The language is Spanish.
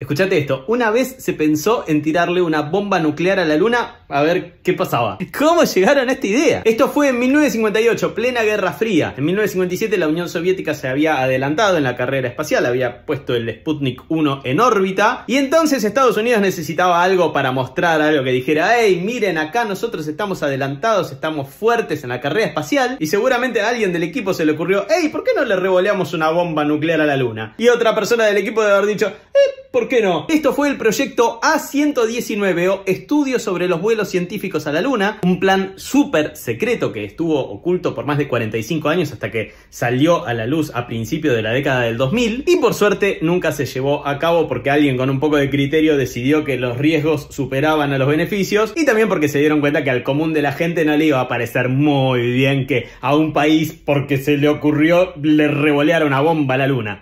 Escuchate esto, una vez se pensó en tirarle una bomba nuclear a la luna a ver qué pasaba. ¿Cómo llegaron a esta idea? Esto fue en 1958, plena Guerra Fría. En 1957 la Unión Soviética se había adelantado en la carrera espacial, había puesto el Sputnik 1 en órbita y entonces Estados Unidos necesitaba algo para mostrar algo que dijera, hey, miren acá nosotros estamos adelantados, estamos fuertes en la carrera espacial y seguramente a alguien del equipo se le ocurrió, hey, ¿por qué no le revoleamos una bomba nuclear a la luna? Y otra persona del equipo debe haber dicho, eh, ¿por qué no? Esto fue el proyecto A119 o Estudios sobre los vuelos científicos a la Luna, un plan súper secreto que estuvo oculto por más de 45 años hasta que salió a la luz a principios de la década del 2000 y por suerte nunca se llevó a cabo porque alguien con un poco de criterio decidió que los riesgos superaban a los beneficios y también porque se dieron cuenta que al común de la gente no le iba a parecer muy bien que a un país porque se le ocurrió le revoleara una bomba a la Luna.